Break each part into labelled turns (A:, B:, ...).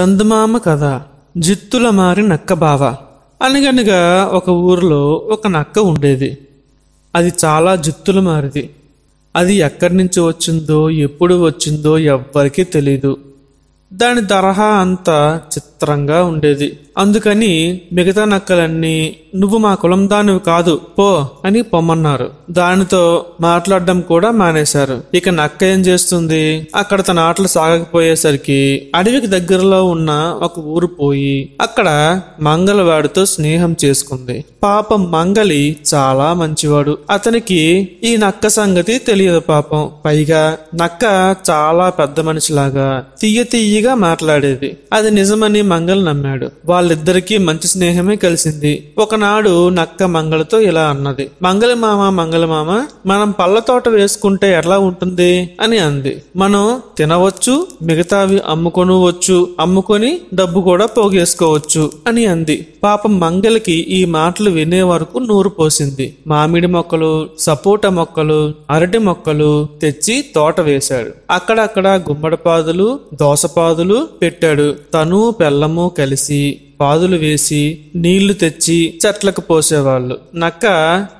A: చందమామ కథ జిత్తుల మారి నక్క బావ అనగనగా ఒక ఊరిలో ఒక నక్క ఉండేది అది చాలా జిత్తుల మారిది అది ఎక్కడి నుంచి వచ్చిందో ఎప్పుడు వచ్చిందో ఎవ్వరికీ తెలీదు దాని తరహా అంతా చిత్త విచిత్రంగా ఉండేది అందుకని మిగతా నక్కలన్నీ నువ్వు మా కులం దానివి కాదు పో అని పొమ్మన్నారు దానితో మాట్లాడడం కూడా మానేశారు ఇక నక్క ఏం చేస్తుంది అక్కడ తన ఆటలు సాగకపోయేసరికి అడవికి దగ్గరలో ఉన్న ఒక ఊరు పోయి అక్కడ మంగళవాడితో స్నేహం చేసుకుంది పాపం మంగలి చాలా మంచివాడు అతనికి ఈ నక్క సంగతి తెలియదు పాపం పైగా నక్క చాలా పెద్ద మనిషిలాగా తీయ తీయగా మాట్లాడేది అది నిజమని మంగళ నమ్మాడు వాళ్ళిద్దరికీ మంచి స్నేహమే కలిసింది ఒకనాడు నక్క మంగళతో ఇలా అన్నది మంగళమామ మంగళమామ మనం పళ్ళ తోట వేసుకుంటే ఎలా ఉంటుంది అని అంది మనం తినవచ్చు మిగతావి అమ్ముకొనవచ్చు అమ్ముకొని డబ్బు కూడా పోగేసుకోవచ్చు అని అంది పాపం మంగళకి ఈ మాటలు వినే వరకు నూరు పోసింది మామిడి మొక్కలు సపోటా మొక్కలు అరటి మొక్కలు తెచ్చి తోట వేశాడు అక్కడక్కడ పాదులు దోసపాదులు పెట్టాడు తను పెళ్ళ బెల్లము కలిసి పాదులు వేసి నీళ్లు తెచ్చి చెట్లకు పోసేవాళ్ళు నక్క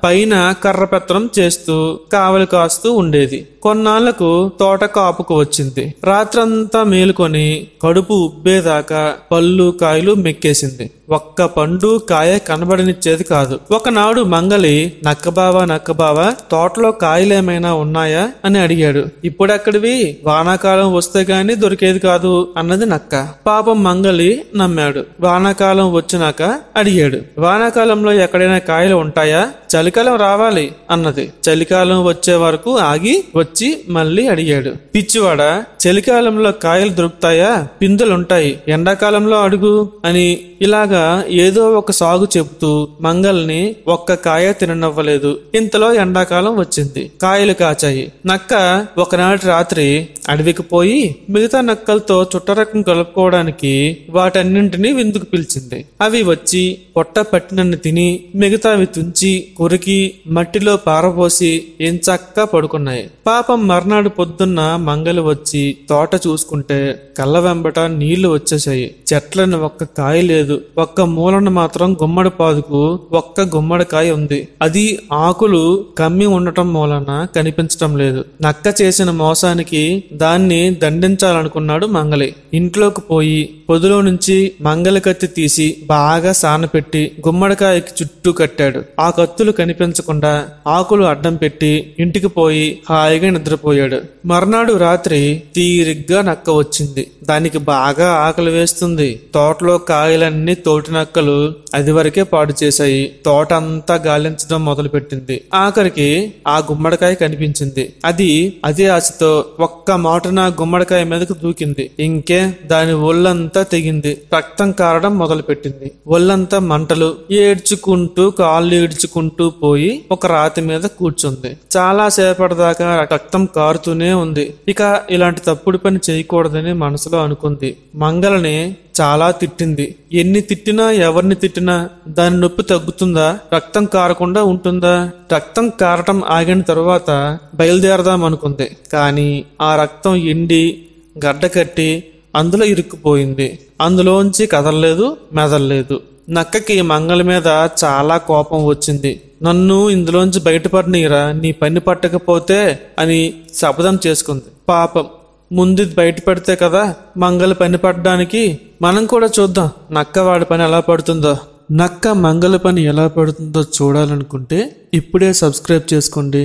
A: పైన కర్రపత్రం చేస్తూ కావలి కాస్తూ ఉండేది కొన్నాళ్లకు తోట కాపుకు వచ్చింది రాత్రంతా మేలుకొని కడుపు ఉబ్బేదాకా పళ్ళు కాయలు మెక్కేసింది ఒక్క పండు కాయ కనబడనిచ్చేది కాదు ఒకనాడు మంగలి నక్కబావా నక్కబావా తోటలో కాయలేమైనా ఉన్నాయా అని అడిగాడు ఇప్పుడక్కడివి వానాకాలం వస్తే గాని దొరికేది కాదు అన్నది నక్క పాపం మంగలి నమ్మాడు వానాకాలం వచ్చినాక అడిగాడు వానాకాలంలో ఎక్కడైనా కాయలు ఉంటాయా చలికాలం రావాలి అన్నది చలికాలం వచ్చే వరకు ఆగి వచ్చి మళ్ళీ అడిగాడు పిచ్చివాడ చలికాలంలో కాయలు దొరుకుతాయా పిందెలుంటాయి ఎండాకాలంలో అడుగు అని ఇలాగా ఏదో ఒక సాగు చెబుతూ మంగల్ని ఒక్క కాయ తిననవ్వలేదు ఇంతలో ఎండాకాలం వచ్చింది కాయలు కాచాయి నక్క ఒకనాటి రాత్రి అడవికి పోయి మిగతా నక్కలతో చుట్టరకం కలుపుకోవడానికి వాటన్నింటినీ విందుకు పిలిచింది అవి వచ్చి పొట్ట పట్టినన్ను తిని మిగతావి తుంచి కొరికి మట్టిలో పారపోసి ఎంచక్క పడుకున్నాయి పాపం మర్నాడు పొద్దున్న మంగలి వచ్చి తోట చూసుకుంటే కళ్ళ వెంబట నీళ్లు వచ్చేసాయి చెట్లను ఒక్క కాయ లేదు ఒక్క మూలన మాత్రం గుమ్మడి పాదుకు ఒక్క గుమ్మడికాయ ఉంది అది ఆకులు కమ్మి ఉండటం మూలన కనిపించటం లేదు నక్క చేసిన మోసానికి దాన్ని దండించాలనుకున్నాడు మంగలి ఇంట్లోకి పోయి పొదులో నుంచి మంగలి కత్తి తీసి బాగా సానపెట్టి గుమ్మడికాయకి చుట్టూ కట్టాడు ఆ కత్తులు చేతులు కనిపించకుండా ఆకులు అడ్డం పెట్టి ఇంటికి పోయి హాయిగా నిద్రపోయాడు మర్నాడు రాత్రి తీరిగ్గా నక్క వచ్చింది దానికి బాగా ఆకలి వేస్తుంది తోటలో కాయలన్నీ తోటి నక్కలు అది వరకే పాడు చేశాయి తోట అంతా గాలించడం మొదలు పెట్టింది ఆఖరికి ఆ గుమ్మడికాయ కనిపించింది అది అదే ఆశతో ఒక్క నా గుమ్మడికాయ మీదకు దూకింది ఇంకే దాని ఒళ్ళంతా తెగింది రక్తం కారడం మొదలు పెట్టింది ఒళ్ళంతా మంటలు ఏడ్చుకుంటూ కాళ్ళు ఈడ్చుకుంటూ కొట్టుకుంటూ పోయి ఒక రాతి మీద కూర్చుంది చాలా సేపటి దాకా రక్తం కారుతూనే ఉంది ఇక ఇలాంటి తప్పుడు పని చేయకూడదని మనసులో అనుకుంది మంగళని చాలా తిట్టింది ఎన్ని తిట్టినా ఎవరిని తిట్టినా దాని నొప్పి తగ్గుతుందా రక్తం కారకుండా ఉంటుందా రక్తం కారటం ఆగిన తరువాత బయలుదేరదాం అనుకుంది కానీ ఆ రక్తం ఎండి గడ్డ కట్టి అందులో ఇరుక్కుపోయింది అందులోంచి కదలలేదు మెదల్లేదు నక్కకి మంగళ మీద చాలా కోపం వచ్చింది నన్ను ఇందులోంచి బయటపడినీరా నీ పని పట్టకపోతే అని శపథం చేసుకుంది పాపం ముందు బయట పెడితే కదా మంగళ పని పడడానికి మనం కూడా చూద్దాం నక్క వాడి పని ఎలా పడుతుందో నక్క మంగళ పని ఎలా పడుతుందో చూడాలనుకుంటే ఇప్పుడే సబ్స్క్రైబ్ చేసుకోండి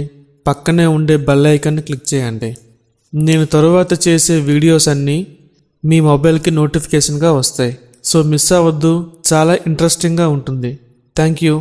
A: పక్కనే ఉండే బెల్ ఐకాన్ని క్లిక్ చేయండి నేను తరువాత చేసే వీడియోస్ అన్నీ మీ మొబైల్కి నోటిఫికేషన్గా వస్తాయి సో మిస్ అవ్వద్దు చాలా ఇంట్రెస్టింగ్గా ఉంటుంది థ్యాంక్ యూ